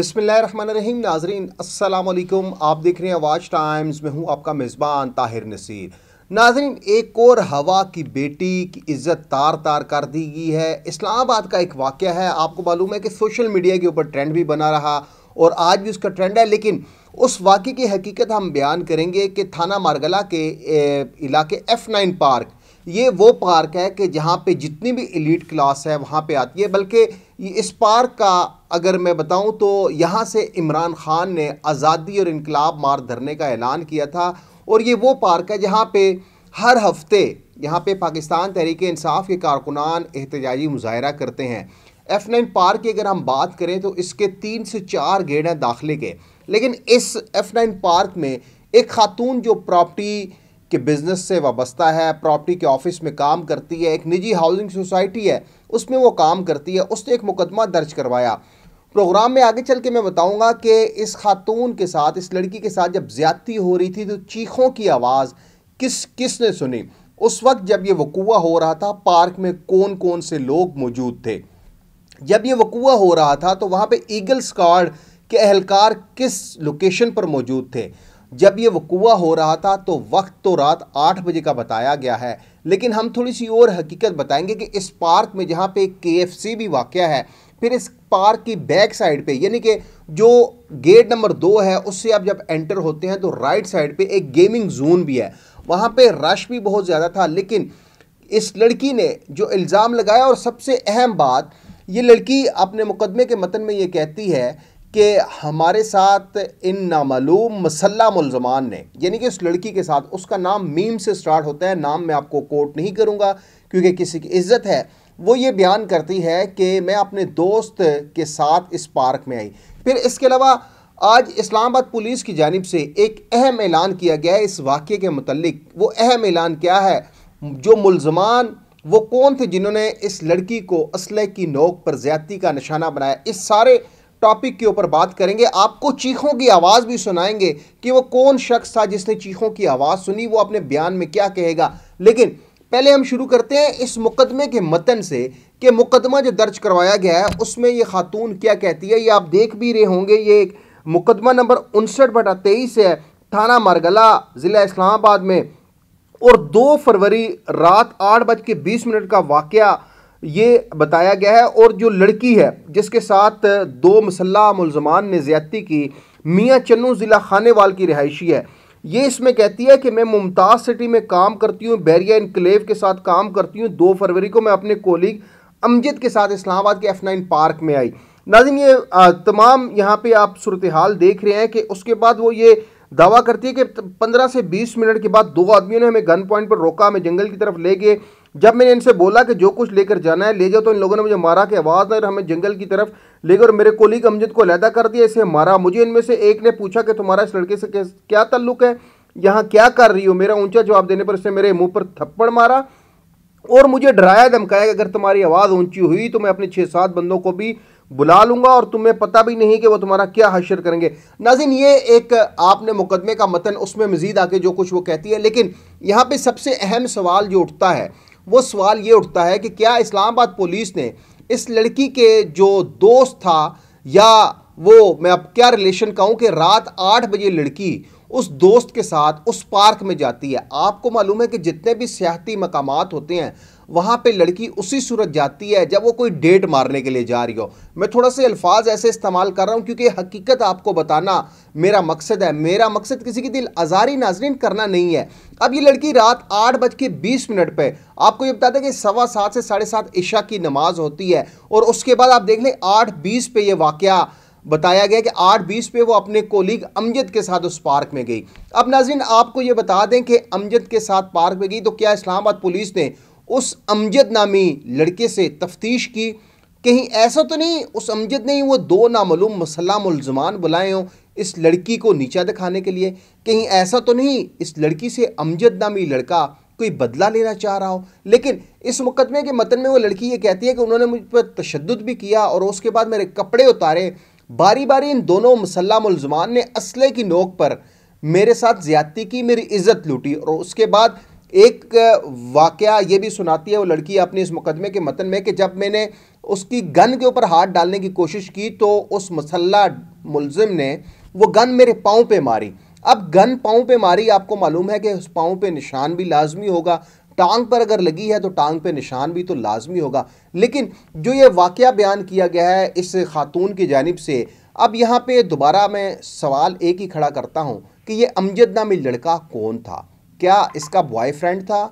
बिसमीम नाजरीन असलकुम आप देख रहे हैं आवाज टाइम्स में हूँ आपका मेज़बान ताहिर नसीर नाजरीन एक और हवा की बेटी की इज़्ज़त तार तार कर दी गई है इस्लामाबाद का एक वाक़ है आपको मालूम है कि सोशल मीडिया के ऊपर ट्रेंड भी बना रहा और आज भी उसका ट्रेंड है लेकिन उस वाक़े की हकीकत हम बयान करेंगे कि थाना मारगला के इलाके एफ़ नाइन पार्क ये वो पार्क है कि जहाँ पे जितनी भी एलिट क्लास है वहाँ पे आती है बल्कि इस पार्क का अगर मैं बताऊं तो यहाँ से इमरान खान ने आज़ादी और इनकलाब मार धरने का ऐलान किया था और ये वो पार्क है जहाँ पे हर हफ्ते यहाँ पे पाकिस्तान तहरीक इंसाफ के कारकुनान एहतजाजी मुजाहरा करते हैं एफ नाइन पार्क की अगर हम बात करें तो इसके तीन से चार गेट हैं दाखिले के लेकिन इस एफ नाइन पार्क में एक खातून जो प्रॉपर्टी के बिज़नेस से वाबस्ता है प्रॉपर्टी के ऑफिस में काम करती है एक निजी हाउसिंग सोसाइटी है उसमें वो काम करती है उसने एक मुकदमा दर्ज करवाया प्रोग्राम में आगे चल के मैं बताऊंगा कि इस खातून के साथ इस लड़की के साथ जब ज़्यादती हो रही थी तो चीखों की आवाज़ किस किस ने सुनी उस वक्त जब ये वकूआ हो रहा था पार्क में कौन कौन से लोग मौजूद थे जब ये वकूआ हो रहा था तो वहाँ पे ईगल स्कॉड के अहलकार किस लोकेशन पर मौजूद थे जब ये वकूआ हो रहा था तो वक्त तो रात आठ बजे का बताया गया है लेकिन हम थोड़ी सी और हकीकत बताएंगे कि इस पार्क में जहाँ पे के एफ सी भी वाक़ है फिर इस पार्क की बैक साइड पे यानी कि जो गेट नंबर दो है उससे आप जब एंटर होते हैं तो राइट साइड पे एक गेमिंग जोन भी है वहाँ पे रश भी बहुत ज़्यादा था लेकिन इस लड़की ने जो इल्ज़ाम लगाया और सबसे अहम बात ये लड़की अपने मुकदमे के मतन में ये कहती है कि हमारे साथ इन नामालूम मसल्ला मुलजमान ने यानी कि उस लड़की के साथ उसका नाम मीम से स्टार्ट होता है नाम मैं आपको कोट नहीं करूँगा क्योंकि किसी की इज्जत है वो ये बयान करती है कि मैं अपने दोस्त के साथ इस पार्क में आई फिर इसके अलावा आज इस्लामाबाद पुलिस की जानब से एक अहम ऐलान किया गया है इस वाक़े के मतलब वो अहम ऐलान क्या है जो मुलजमान वो कौन थे जिन्होंने इस लड़की को असलह की नोक पर ज्यादती का निशाना बनाया इस सारे टॉपिक के ऊपर बात करेंगे आपको चीखों की आवाज़ भी सुनाएंगे कि वो कौन शख्स था जिसने चीखों की आवाज़ सुनी वो अपने बयान में क्या कहेगा लेकिन पहले हम शुरू करते हैं इस मुकदमे के मतन से कि मुकदमा जो दर्ज करवाया गया है उसमें ये खातून क्या कहती है ये आप देख भी रहे होंगे ये एक मुकदमा नंबर उनसठ बटा तेईस है थाना मरगला ज़िला इस्लामाबाद में और दो फरवरी रात आठ बज के बीस मिनट का वाक़ ये बताया गया है और जो लड़की है जिसके साथ दो मसल्ला मुलजमान ने ज्यादती की मियाँ चन्नू ज़िला खाने वाल की रिहायशी है ये इसमें कहती है कि मैं मुमताज़ सिटी में काम करती हूँ बैरिया इनकलेव के साथ काम करती हूँ दो फरवरी को मैं अपने कोलीग अमजद के साथ इस्लामाबाद के एफ़ नाइन पार्क में आई नाजिम ये तमाम यहाँ पे आप सूरत हाल देख रहे हैं कि उसके बाद वो ये दावा करती है कि पंद्रह से बीस मिनट के बाद दो आदमियों ने हमें गन पॉइंट पर रोका हमें जंगल की तरफ ले गए जब मैंने इनसे बोला कि जो कुछ लेकर जाना है ले जाओ तो इन लोगों ने मुझे मारा कि आवाज़ ना हमें जंगल की तरफ लेकर और मेरे कोलीग अमजद को अलहदा कर दिया इसे मारा मुझे इनमें से एक ने पूछा कि तुम्हारा इस लड़के से क्या तल्लुक है यहाँ क्या कर रही हो मेरा ऊंचा जवाब देने पर उसने मेरे मुंह पर थप्पड़ मारा और मुझे डराया धमकाया कि अगर तुम्हारी आवाज़ ऊंची हुई तो मैं अपने छः सात बंदों को भी बुला लूँगा और तुम्हें पता भी नहीं कि वो तुम्हारा क्या हशर करेंगे नाजिन ये एक आपने मुकदमे का मतन उसमें मज़ीद आके जो कुछ वो कहती है लेकिन यहाँ पे सबसे अहम सवाल जो उठता है वो सवाल ये उठता है कि क्या इस्लामाबाद पुलिस ने इस लड़की के जो दोस्त था या वो मैं अब क्या रिलेशन कहूँ कि रात आठ बजे लड़की उस दोस्त के साथ उस पार्क में जाती है आपको मालूम है कि जितने भी सियाती मकाम होते हैं वहाँ पे लड़की उसी सूरत जाती है जब वो कोई डेट मारने के लिए जा रही हो मैं थोड़ा से अल्फाज ऐसे इस्तेमाल कर रहा हूँ क्योंकि हकीकत आपको बताना मेरा मकसद है मेरा मकसद किसी की दिल आज़ारी नाजरीन करना नहीं है अब ये लड़की रात आठ बज के बीस मिनट पर आपको ये बता दें कि सवा सात से साढ़े सात इशा की नमाज होती है और उसके बाद आप देख लें आठ बीस पे ये वाक़ बताया गया कि आठ बीस पे वो अपने कोलीग अमजद के साथ उस पार्क में गई अब नाजिन आपको ये बता दें कि अमजद के साथ पार्क में गई तो क्या इस्लामाबाद पुलिस ने उस अमजद नामी लड़के से तफ्तीश की कहीं ऐसा तो नहीं उस अमजद ने ही वो दो नामूम मसला मुलजमान बुलाए हों इस लड़की को नीचा दिखाने के लिए कहीं ऐसा तो नहीं इस लड़की से अमजद नामी लड़का कोई बदला लेना चाह रहा हो लेकिन इस मुकदमे के मतन में वो लड़की ये कहती है कि उन्होंने मुझ पर तशद भी किया और उसके बाद मेरे कपड़े उतारे बारी बारी इन दोनों मसल्ला मुलजमान ने असले की नोक पर मेरे साथ ज़्यादती की मेरी इज़्ज़त लूटी और उसके बाद एक वाक़ ये भी सुनाती है वो लड़की अपने इस मुकदमे के मतन में कि जब मैंने उसकी गन के ऊपर हाथ डालने की कोशिश की तो उस मसल्ला मुलजिम ने वो गन मेरे पाँव पे मारी अब गन पाँव पे मारी आपको मालूम है कि उस पाँव पे निशान भी लाजमी होगा टांग पर अगर लगी है तो टांग पे निशान भी तो लाजमी होगा लेकिन जो ये वाक़ बयान किया गया है इस खातून की जानब से अब यहाँ पे दोबारा मैं सवाल एक ही खड़ा करता हूँ कि ये अमजद नामी लड़का कौन था क्या इसका बॉयफ्रेंड था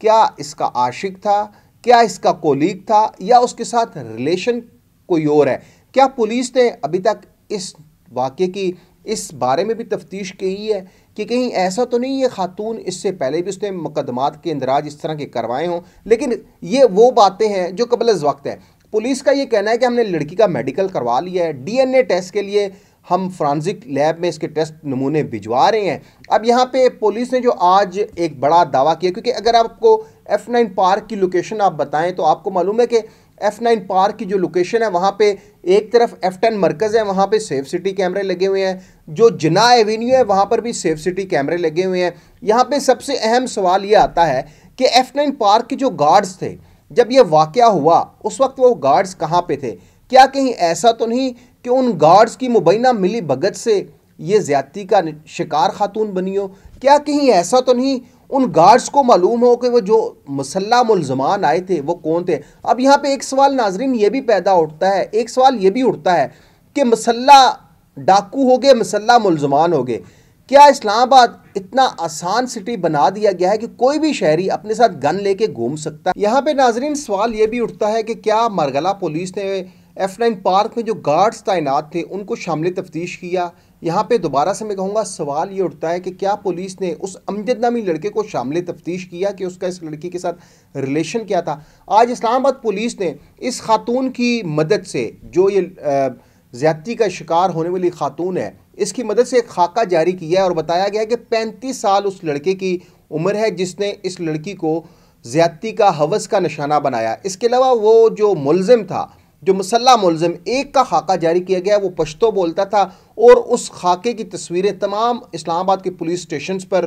क्या इसका आशिक था क्या इसका कोलीग था या उसके साथ रिलेशन कोई और है क्या पुलिस ने अभी तक इस वाक्य की इस बारे में भी तफ्तीश की है कि कहीं ऐसा तो नहीं ये खातून इससे पहले भी उसने मुकदमात के इंदराज इस तरह के करवाए हों लेकिन ये वो बातें हैं जो कबल वक्त है पुलिस का ये कहना है कि हमने लड़की का मेडिकल करवा लिया है डीएनए टेस्ट के लिए हम फ्रांसिक लैब में इसके टेस्ट नमूने भिजवा रहे हैं अब यहाँ पे पुलिस ने जो आज एक बड़ा दावा किया क्योंकि अगर आपको एफ़ नाइन पार्क की लोकेशन आप बताएं तो आपको मालूम है कि एफ़ नाइन पार्क की जो लोकेशन है वहाँ पे एक तरफ एफ़ टेन मरकज़ है वहाँ पे सेफ सिटी कैमरे लगे हुए हैं जो जना एवेन्यू है वहाँ पर भी सेफ सिटी कैमरे लगे हुए हैं यहाँ पे सबसे अहम सवाल ये आता है कि एफ़ नाइन पार्क के जो गार्ड्स थे जब ये वाक़ हुआ उस वक्त वो गार्ड्स कहाँ पर थे क्या कहीं ऐसा तो नहीं कि उन गार्ड्स की मुबैना मिली भगत से ये ज्यादती का शिकार खातून बनी हो क्या कहीं ऐसा तो नहीं उन गार्ड्स को मालूम हो कि वो जो मसल्ला मुलजमान आए थे वो कौन थे अब यहाँ पे एक सवाल नाजरीन ये भी पैदा उठता है एक सवाल ये भी उठता है कि मसल्ला डाकू हो गए मसल्ला मुलजमान हो गए क्या इस्लामाबाद इतना आसान सिटी बना दिया गया है कि कोई भी शहरी अपने साथ गन लेके घूम सकता है यहाँ पे नाजरीन सवाल ये भी उठता है कि क्या मरगला पुलिस ने एफ नाइन पार्क में जो गार्ड्स तैनात थे उनको शामिल तफ्तीश किया यहाँ पे दोबारा से मैं कहूँगा सवाल ये उठता है कि क्या पुलिस ने उस अमजद नामी लड़के को शामिल तफ्तीश किया कि उसका इस लड़की के साथ रिलेशन क्या था आज इस्लामाबाद पुलिस ने इस खातून की मदद से जो ये ज़्यादती का शिकार होने वाली खातून है इसकी मदद से एक खाका जारी किया है और बताया गया है कि पैंतीस साल उस लड़के की उम्र है जिसने इस लड़की को ज़्यादती का हवस का निशाना बनाया इसके अलावा वो जो मुलजम था जो मुसल्ला मुलम एक का खाका जारी किया गया वो पश्तो बोलता था और उस खाके की तस्वीरें तमाम इस्लामाबाद के पुलिस स्टेशन पर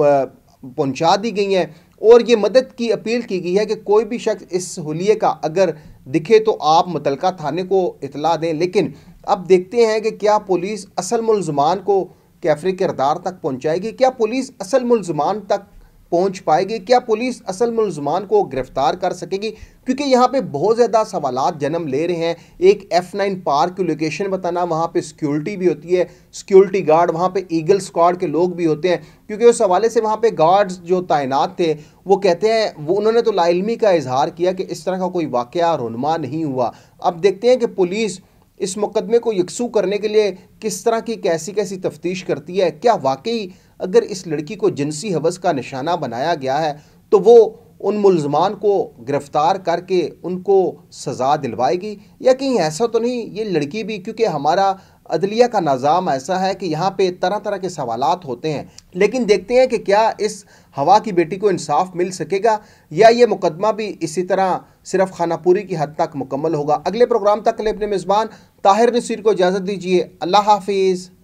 पहुँचा दी गई हैं और ये मदद की अपील की गई है कि कोई भी शख्स इस हुलिये का अगर दिखे तो आप मुतल थाने को इतला दें लेकिन अब देखते हैं कि क्या पुलिस असल मुलजमान को कैफरी किरदार तक पहुँचाएगी क्या पुलिस असल मुलजमान तक पहुंच पाएगी क्या पुलिस असल मुलजमान को गिरफ्तार कर सकेगी क्योंकि यहाँ पे बहुत ज़्यादा सवाल जन्म ले रहे हैं एक एफ़ नाइन पार्क की लोकेशन बताना वहाँ पे सिक्योरिटी भी होती है सिक्योरिटी गार्ड वहाँ पे ईगल स्क्वाड के लोग भी होते हैं क्योंकि उस हवाले से वहाँ पे गार्ड्स जो तैनात थे वो कहते हैं वो उन्होंने तो लाइलमी का इजहार किया कि इस तरह का कोई वाक़ रुनमा नहीं हुआ अब देखते हैं कि पुलिस इस मुकदमे को यकसू करने के लिए किस तरह की कैसी कैसी तफ्तीश करती है क्या वाकई अगर इस लड़की को जिनसी हवस का निशाना बनाया गया है तो वो उन मुलजमान को गिरफ़्तार करके उनको सज़ा दिलवाएगी या कहीं ऐसा तो नहीं ये लड़की भी क्योंकि हमारा अदलिया का निज़ाम ऐसा है कि यहाँ पे तरह तरह के सवाल होते हैं लेकिन देखते हैं कि क्या इस हवा की बेटी को इंसाफ मिल सकेगा या ये मुकदमा भी इसी तरह सिर्फ खानापुरी की हद तक मुकम्मल होगा अगले प्रोग्राम तक अपने मेज़बान ताहिर नसीर को इजाज़त दीजिए अल्लाह हाफिज़